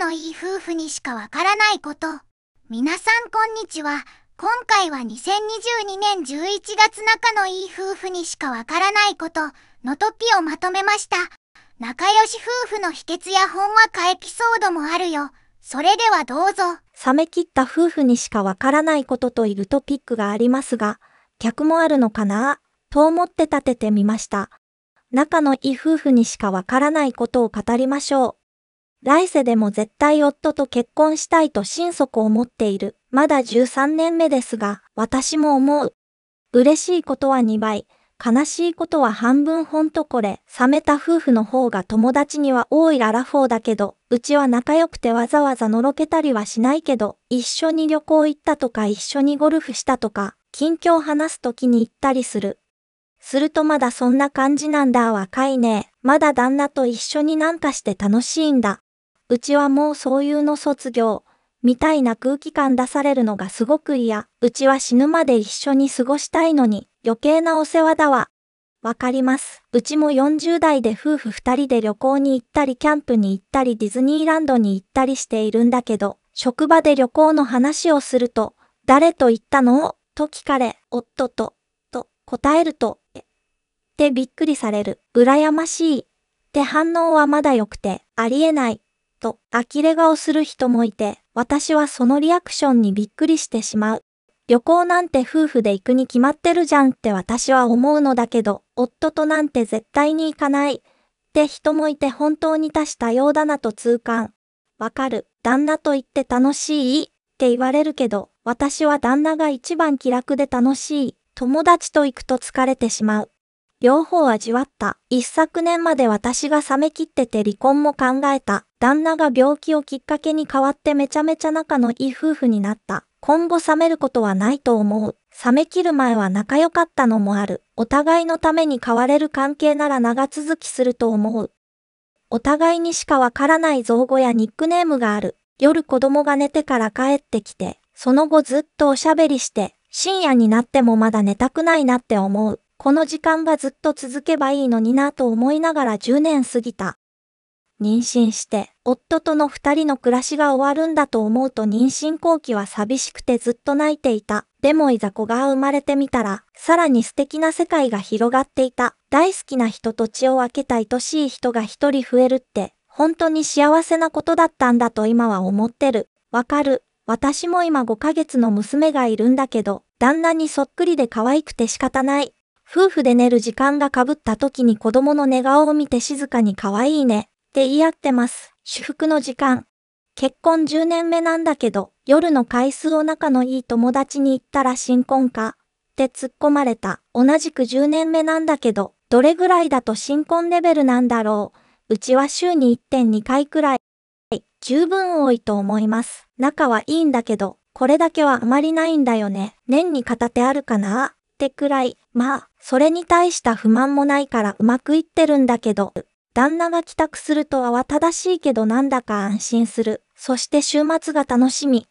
のいい夫婦にしかわからないこと。皆さんこんにちは。今回は2022年11月仲のいい夫婦にしかわからないこと、のトピをまとめました。仲良し夫婦の秘訣や本話化エピソードもあるよ。それではどうぞ。冷め切った夫婦にしかわからないことというトピックがありますが、客もあるのかなと思って立ててみました。仲のいい夫婦にしかわからないことを語りましょう。来世でも絶対夫と結婚したいと心底思っている。まだ13年目ですが、私も思う。嬉しいことは2倍、悲しいことは半分ほんとこれ、冷めた夫婦の方が友達には多いララフォーだけど、うちは仲良くてわざわざのろけたりはしないけど、一緒に旅行行ったとか一緒にゴルフしたとか、近況話す時に行ったりする。するとまだそんな感じなんだ若いね。まだ旦那と一緒になんかして楽しいんだ。うちはもうそういうの卒業、みたいな空気感出されるのがすごく嫌。うちは死ぬまで一緒に過ごしたいのに、余計なお世話だわ。わかります。うちも40代で夫婦2人で旅行に行ったり、キャンプに行ったり、ディズニーランドに行ったりしているんだけど、職場で旅行の話をすると、誰と行ったのと聞かれ、夫と、と答えると、え、ってびっくりされる。羨ましい。って反応はまだ良くて、ありえない。と、呆れ顔する人もいて、私はそのリアクションにびっくりしてしまう。旅行なんて夫婦で行くに決まってるじゃんって私は思うのだけど、夫となんて絶対に行かない。って人もいて本当に多種多様だなと痛感。わかる。旦那と言って楽しいって言われるけど、私は旦那が一番気楽で楽しい。友達と行くと疲れてしまう。両方味わった。一昨年まで私が冷め切ってて離婚も考えた。旦那が病気をきっかけに変わってめちゃめちゃ仲のいい夫婦になった。今後冷めることはないと思う。冷め切る前は仲良かったのもある。お互いのために変われる関係なら長続きすると思う。お互いにしかわからない造語やニックネームがある。夜子供が寝てから帰ってきて、その後ずっとおしゃべりして、深夜になってもまだ寝たくないなって思う。この時間がずっと続けばいいのになと思いながら10年過ぎた。妊娠して、夫との二人の暮らしが終わるんだと思うと妊娠後期は寂しくてずっと泣いていた。でもいざ子が生まれてみたら、さらに素敵な世界が広がっていた。大好きな人と血を分けた愛しい人が一人増えるって、本当に幸せなことだったんだと今は思ってる。わかる。私も今5ヶ月の娘がいるんだけど、旦那にそっくりで可愛くて仕方ない。夫婦で寝る時間がかぶった時に子供の寝顔を見て静かに可愛いねって言い合ってます。主服の時間。結婚10年目なんだけど、夜の回数を仲のいい友達に言ったら新婚かって突っ込まれた。同じく10年目なんだけど、どれぐらいだと新婚レベルなんだろう。うちは週に1.2回くらい。十分多いと思います。仲はいいんだけど、これだけはあまりないんだよね。年に片手あるかなってくらい。まあ、それに対した不満もないからうまくいってるんだけど、旦那が帰宅すると慌ただしいけどなんだか安心する。そして週末が楽しみ。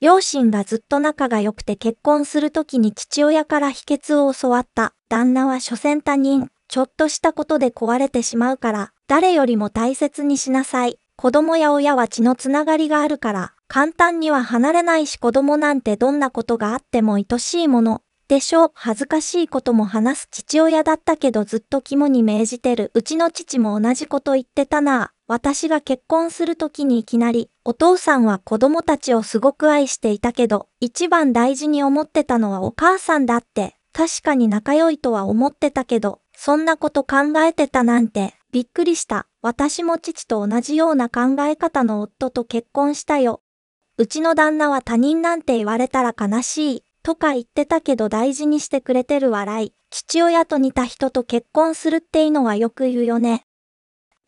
両親がずっと仲が良くて結婚するときに父親から秘訣を教わった。旦那は所詮他人。ちょっとしたことで壊れてしまうから、誰よりも大切にしなさい。子供や親は血のつながりがあるから、簡単には離れないし子供なんてどんなことがあっても愛しいもの。でしょ恥ずかしいことも話す父親だったけどずっと肝に銘じてる。うちの父も同じこと言ってたな。私が結婚するときにいきなり、お父さんは子供たちをすごく愛していたけど、一番大事に思ってたのはお母さんだって、確かに仲良いとは思ってたけど、そんなこと考えてたなんて、びっくりした。私も父と同じような考え方の夫と結婚したよ。うちの旦那は他人なんて言われたら悲しい。とか言ってたけど大事にしてくれてる笑い。父親と似た人と結婚するっていうのはよく言うよね。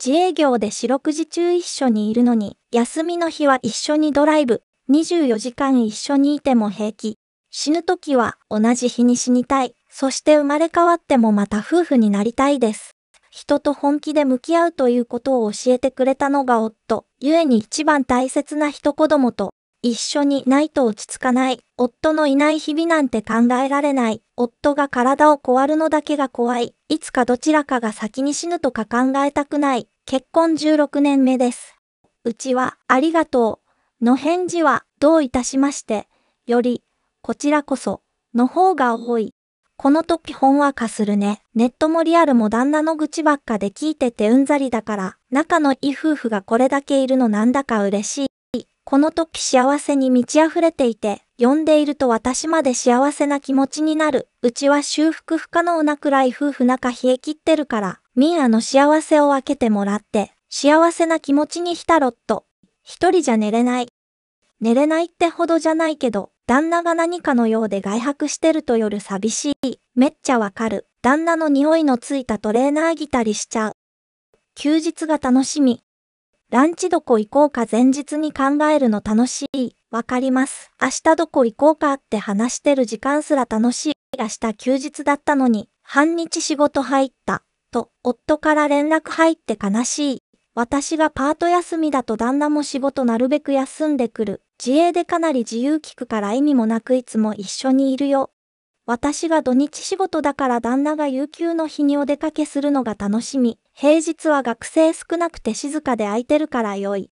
自営業で四六時中一緒にいるのに、休みの日は一緒にドライブ。24時間一緒にいても平気。死ぬ時は同じ日に死にたい。そして生まれ変わってもまた夫婦になりたいです。人と本気で向き合うということを教えてくれたのが夫。ゆえに一番大切な一子供と一緒にないと落ち着かない。夫のいない日々なんて考えられない。夫が体を壊るのだけが怖い。いつかどちらかが先に死ぬとか考えたくない。結婚16年目です。うちは、ありがとう。の返事は、どういたしまして。より、こちらこそ、の方が多い。この時本は化するね。ネットもリアルも旦那の愚痴ばっかで聞いててうんざりだから、仲のいい夫婦がこれだけいるのなんだか嬉しい。この時幸せに満ち溢れていて、呼んでいると私まで幸せな気持ちになる。うちは修復不可能なくらい夫婦仲冷え切ってるから、ミーアの幸せを分けてもらって、幸せな気持ちに浸ろっと。一人じゃ寝れない。寝れないってほどじゃないけど、旦那が何かのようで外泊してると夜寂しい。めっちゃわかる。旦那の匂いのついたトレーナー着たりしちゃう。休日が楽しみ。ランチどこ行こうか前日に考えるの楽しい。わかります。明日どこ行こうかって話してる時間すら楽しい。明日休日だったのに、半日仕事入った。と、夫から連絡入って悲しい。私がパート休みだと旦那も仕事なるべく休んでくる。自営でかなり自由聞くから意味もなくいつも一緒にいるよ。私が土日仕事だから旦那が有給の日にお出かけするのが楽しみ。平日は学生少なくて静かで空いてるから良い。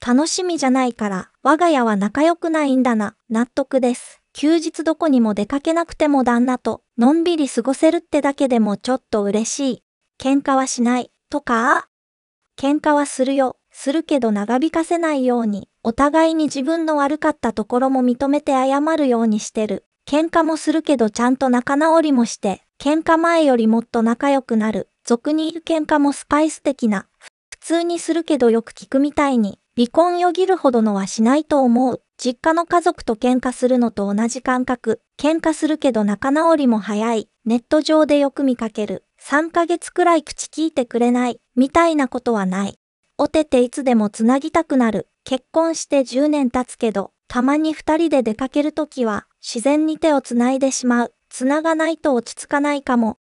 楽しみじゃないから、我が家は仲良くないんだな、納得です。休日どこにも出かけなくても旦那とのんびり過ごせるってだけでもちょっと嬉しい。喧嘩はしない、とか喧嘩はするよ、するけど長引かせないように、お互いに自分の悪かったところも認めて謝るようにしてる。喧嘩もするけどちゃんと仲直りもして、喧嘩前よりもっと仲良くなる。俗に言う喧嘩もスパイス的な、普通にするけどよく聞くみたいに、離婚よぎるほどのはしないと思う。実家の家族と喧嘩するのと同じ感覚。喧嘩するけど仲直りも早い。ネット上でよく見かける。3ヶ月くらい口聞いてくれない。みたいなことはない。おてていつでもつなぎたくなる。結婚して10年経つけど、たまに2人で出かけるときは、自然に手をつないでしまう。つながないと落ち着かないかも。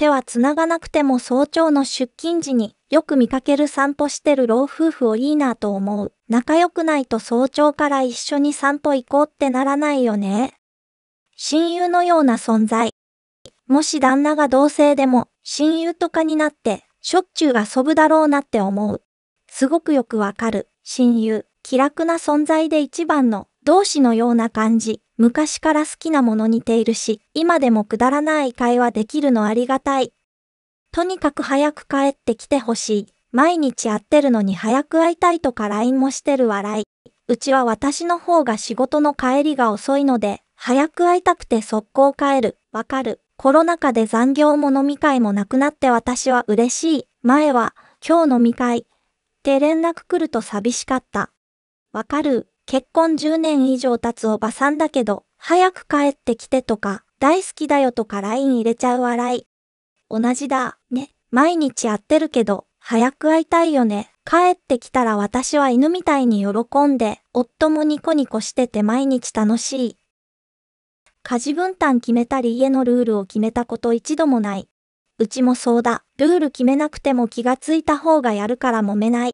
手は繋がなくても早朝の出勤時によく見かける散歩してる老夫婦をいいなと思う。仲良くないと早朝から一緒に散歩行こうってならないよね。親友のような存在。もし旦那が同性でも親友とかになってしょっちゅう遊ぶだろうなって思う。すごくよくわかる。親友。気楽な存在で一番の同志のような感じ。昔から好きなもの似ているし、今でもくだらない会話できるのありがたい。とにかく早く帰ってきてほしい。毎日会ってるのに早く会いたいとか LINE もしてる笑い。うちは私の方が仕事の帰りが遅いので、早く会いたくて速攻帰る。わかる。コロナ禍で残業も飲み会もなくなって私は嬉しい。前は、今日飲み会。って連絡来ると寂しかった。わかる。結婚10年以上経つおばさんだけど、早く帰ってきてとか、大好きだよとか LINE 入れちゃう笑い。同じだ、ね。毎日会ってるけど、早く会いたいよね。帰ってきたら私は犬みたいに喜んで、夫もニコニコしてて毎日楽しい。家事分担決めたり家のルールを決めたこと一度もない。うちもそうだ。ルール決めなくても気がついた方がやるから揉めない。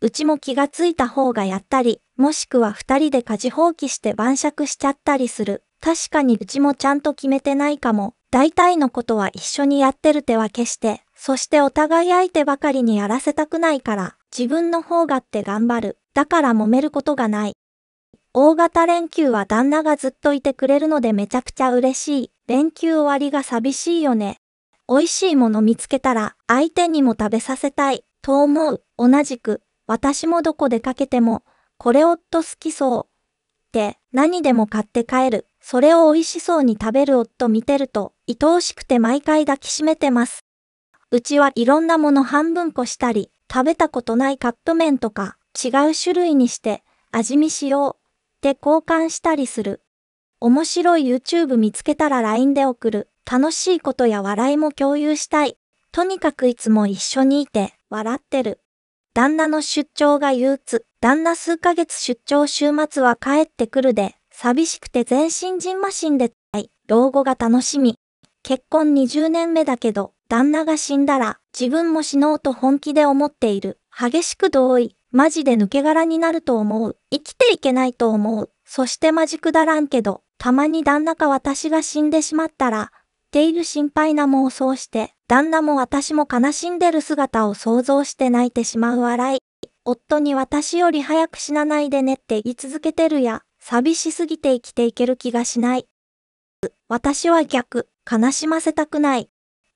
うちも気がついた方がやったり、もしくは二人で家事放棄して晩酌しちゃったりする。確かにうちもちゃんと決めてないかも。大体のことは一緒にやってる手は消して、そしてお互い相手ばかりにやらせたくないから、自分の方がって頑張る。だから揉めることがない。大型連休は旦那がずっといてくれるのでめちゃくちゃ嬉しい。連休終わりが寂しいよね。美味しいもの見つけたら相手にも食べさせたいと思う。同じく私もどこ出かけても、これ夫好きそう。って何でも買って帰る。それを美味しそうに食べる夫見てると、愛おしくて毎回抱きしめてます。うちはいろんなもの半分こしたり、食べたことないカップ麺とか、違う種類にして、味見しよう。って交換したりする。面白い YouTube 見つけたら LINE で送る。楽しいことや笑いも共有したい。とにかくいつも一緒にいて、笑ってる。旦那の出張が憂鬱、旦那数ヶ月出張週末は帰ってくるで、寂しくて全身じ麻疹で辛い、老後が楽しみ。結婚20年目だけど、旦那が死んだら、自分も死のうと本気で思っている。激しく同意。マジで抜け殻になると思う。生きていけないと思う。そしてマジくだらんけど、たまに旦那か私が死んでしまったら、っている心配な妄想して、旦那も私も悲しんでる姿を想像して泣いてしまう笑い。夫に私より早く死なないでねって言い続けてるや、寂しすぎて生きていける気がしない。私は逆、悲しませたくない。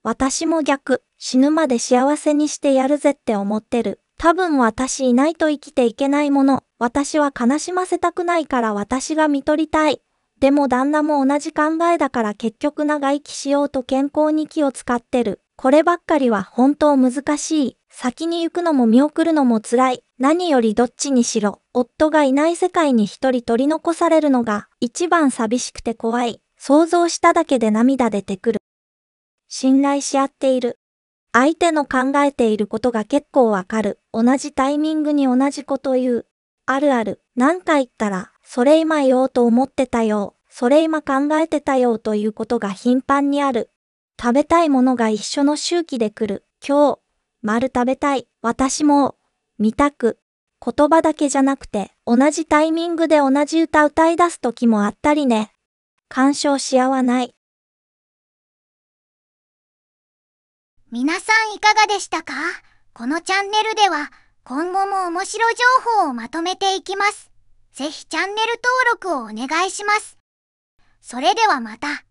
私も逆、死ぬまで幸せにしてやるぜって思ってる。多分私いないと生きていけないもの。私は悲しませたくないから私が見取りたい。でも旦那も同じ考えだから結局長生きしようと健康に気を使ってる。こればっかりは本当難しい。先に行くのも見送るのも辛い。何よりどっちにしろ、夫がいない世界に一人取り残されるのが一番寂しくて怖い。想像しただけで涙出てくる。信頼し合っている。相手の考えていることが結構わかる。同じタイミングに同じこと言う。あるある。なんか言ったら、それ今言おうと思ってたよ。それ今考えてたよということが頻繁にある。食べたいものが一緒の周期で来る。今日、丸食べたい。私も、見たく。言葉だけじゃなくて、同じタイミングで同じ歌歌い出す時もあったりね。干渉し合わない。皆さんいかがでしたかこのチャンネルでは、今後も面白情報をまとめていきます。ぜひチャンネル登録をお願いします。それではまた。